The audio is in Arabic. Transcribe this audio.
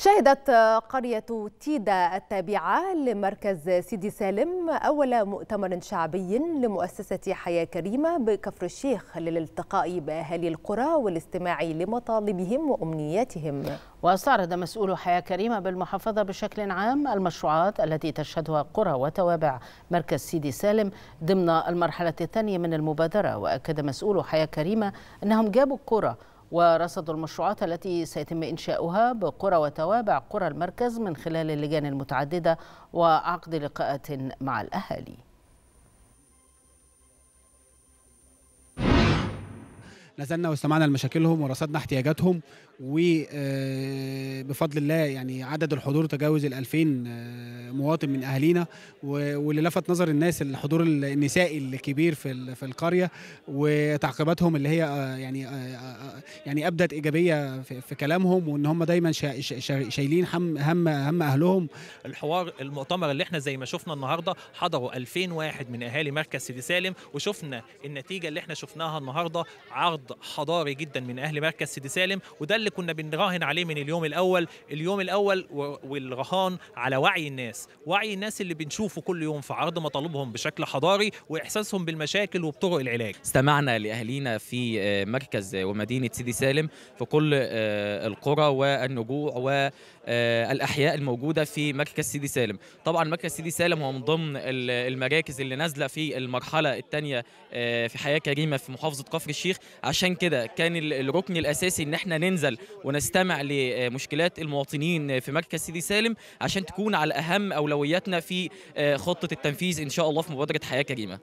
شهدت قرية تيدا التابعة لمركز سيدي سالم أول مؤتمر شعبي لمؤسسة حياة كريمة بكفر الشيخ للالتقاء بأهالي القرى والاستماع لمطالبهم وأمنياتهم واستعرض مسؤول حياة كريمة بالمحافظة بشكل عام المشروعات التي تشهدها قرى وتوابع مركز سيدي سالم ضمن المرحلة الثانية من المبادرة وأكد مسؤول حياة كريمة أنهم جابوا القرى ورصدوا المشروعات التي سيتم إنشاؤها بقرى وتوابع قرى المركز من خلال اللجان المتعددة وعقد لقاءات مع الأهالي نزلنا واستمعنا لمشاكلهم ورصدنا احتياجاتهم وبفضل آه، الله يعني عدد الحضور تجاوز ال 2000 آه، مواطن من اهالينا واللي لفت نظر الناس الحضور النسائي الكبير في في القريه وتعقيباتهم اللي هي آه، يعني يعني ابدت ايجابيه في, في كلامهم وان هم دايما شا شا شايلين هم هم هم اهلهم الحوار المؤتمر اللي احنا زي ما شفنا النهارده حضروا 2000 واحد من اهالي مركز سيدي سالم وشفنا النتيجه اللي احنا شفناها النهارده عرض حضاري جدا من اهل مركز سيدي سالم وده اللي كنا بنراهن عليه من اليوم الاول اليوم الاول والرهان على وعي الناس وعي الناس اللي بنشوفه كل يوم في عرض مطالبهم بشكل حضاري واحساسهم بالمشاكل وبطرق العلاج استمعنا لاهالينا في آه، مركز آه، ومدينه سيدي سالم في كل آه، القرى والنجوع والاحياء آه، الموجوده في مركز سيدي سالم طبعا مركز سيدي سالم هو من ضمن المراكز اللي نازله في المرحله الثانيه آه، في حياه كريمه في محافظه كفر الشيخ عشان كده كان الركن الاساسي ان احنا ننزل ونستمع لمشكلات المواطنين في مركز سيدي سالم عشان تكون على اهم اولوياتنا في خطه التنفيذ ان شاء الله في مبادره حياه كريمه